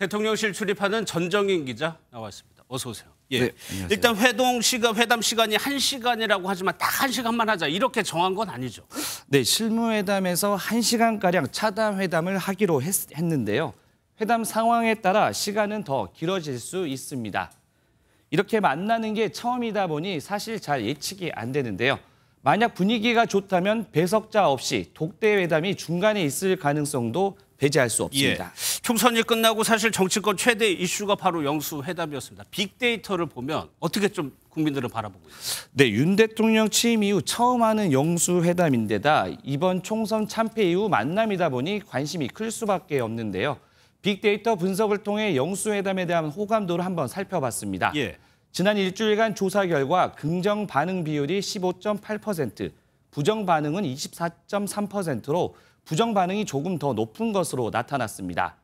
대통령실 출입하는 전정인 기자 나왔습니다. 어서 오세요. 예. 네, 일단 회동 시간 회담 시간이 한시간이라고 하지만 딱 한시간만 하자 이렇게 정한 건 아니죠. 네, 실무회담에서 한시간 가량 차담 회담을 하기로 했, 했는데요. 회담 상황에 따라 시간은 더 길어질 수 있습니다. 이렇게 만나는 게 처음이다 보니 사실 잘 예측이 안 되는데요. 만약 분위기가 좋다면 배석자 없이 독대 회담이 중간에 있을 가능성도 배제할 수 예. 없습니다. 예. 총선이 끝나고 사실 정치권 최대 이슈가 바로 영수 회담이었습니다. 빅데이터를 보면 어떻게 좀 국민들은 바라보고 있어요? 네, 윤 대통령 취임 이후 처음 하는 영수 회담인데다 이번 총선 참패 이후 만남이다 보니 관심이 클 수밖에 없는데요. 빅데이터 분석을 통해 영수 회담에 대한 호감도를 한번 살펴봤습니다. 예. 지난 일주일간 조사 결과 긍정 반응 비율이 15.8%, 부정 반응은 24.3%로 부정 반응이 조금 더 높은 것으로 나타났습니다.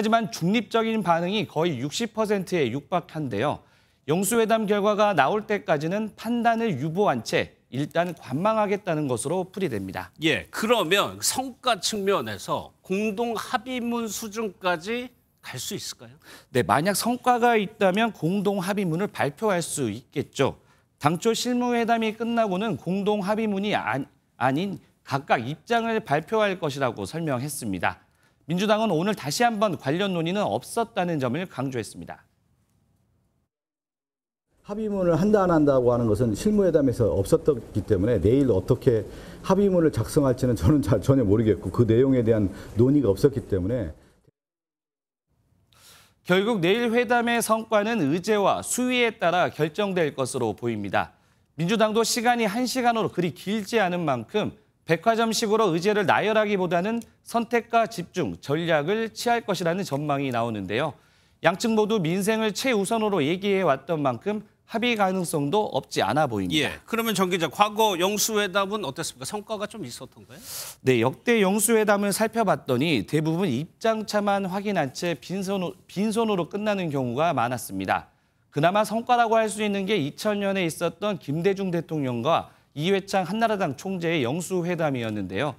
하지만 중립적인 반응이 거의 60%에 육박한데요. 영수회담 결과가 나올 때까지는 판단을 유보한 채 일단 관망하겠다는 것으로 풀이됩니다. 예, 그러면 성과 측면에서 공동 합의문 수준까지 갈 수 있을까요? 네, 만약 성과가 있다면 공동 합의문을 발표할 수 있겠죠. 당초 실무회담이 끝나고는 공동 합의문이 안, 아, 아닌 각각 입장을 발표할 것이라고 설명했습니다. 민주당은 오늘 다시 한번 관련 논의는 없었다는 점을 강조했습니다. 합의문을 한다 안 한다고 하는 것은 실무회담에서 없었기 때문에 내일 어떻게 합의문을 작성할지는 저는 잘 전혀 모르겠고 그 내용에 대한 논의가 없었기 때문에 결국 내일 회담의 성과는 의제와 수위에 따라 결정될 것으로 보입니다. 민주당도 시간이 한시간으로 그리 길지 않은 만큼 백화점식으로 의제를 나열하기보다는 선택과 집중, 전략을 취할 것이라는 전망이 나오는데요. 양측 모두 민생을 최우선으로 얘기해왔던 만큼 합의 가능성도 없지 않아 보입니다. 예, 그러면 정 기자, 과거 영수회담은 어땠습니까? 성과가 좀 있었던가요? 네, 역대 영수회담을 살펴봤더니 대부분 입장차만 확인한 채 빈손, 빈손으로 끝나는 경우가 많았습니다. 그나마 성과라고 할 수 있는 게 2000년에 있었던 김대중 대통령과 이회창 한나라당 총재의 영수회담이었는데요.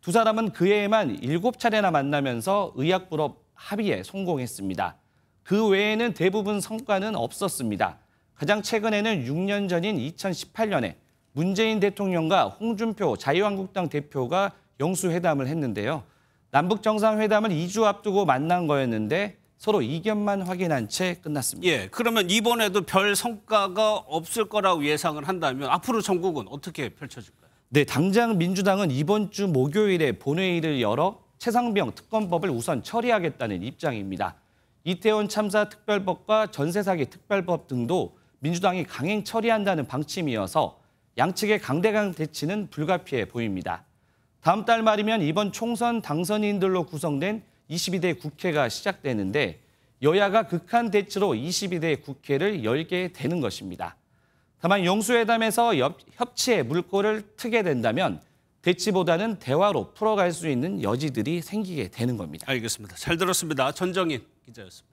두 사람은 그해에만 7차례나 만나면서 의약불업 합의에 성공했습니다. 그 외에는 대부분 성과는 없었습니다. 가장 최근에는 6년 전인 2018년에 문재인 대통령과 홍준표 자유한국당 대표가 영수회담을 했는데요. 남북정상회담을 2주 앞두고 만난 거였는데 서로 이견만 확인한 채 끝났습니다. 예, 그러면 이번에도 별 성과가 없을 거라고 예상을 한다면 앞으로 전국은 어떻게 펼쳐질까요? 네, 당장 민주당은 이번 주 목요일에 본회의를 열어 최상병 특검법을 우선 처리하겠다는 입장입니다. 이태원 참사 특별법과 전세 사기 특별법 등도 민주당이 강행 처리한다는 방침이어서 양측의 강대강 대치는 불가피해 보입니다. 다음 달 말이면 이번 총선 당선인들로 구성된 22대 국회가 시작되는데 여야가 극한 대치로 22대 국회를 열게 되는 것입니다. 다만 영수회담에서 협치의 물꼬를 트게 된다면 대치보다는 대화로 풀어갈 수 있는 여지들이 생기게 되는 겁니다. 알겠습니다. 잘 들었습니다. 전정인 기자였습니다.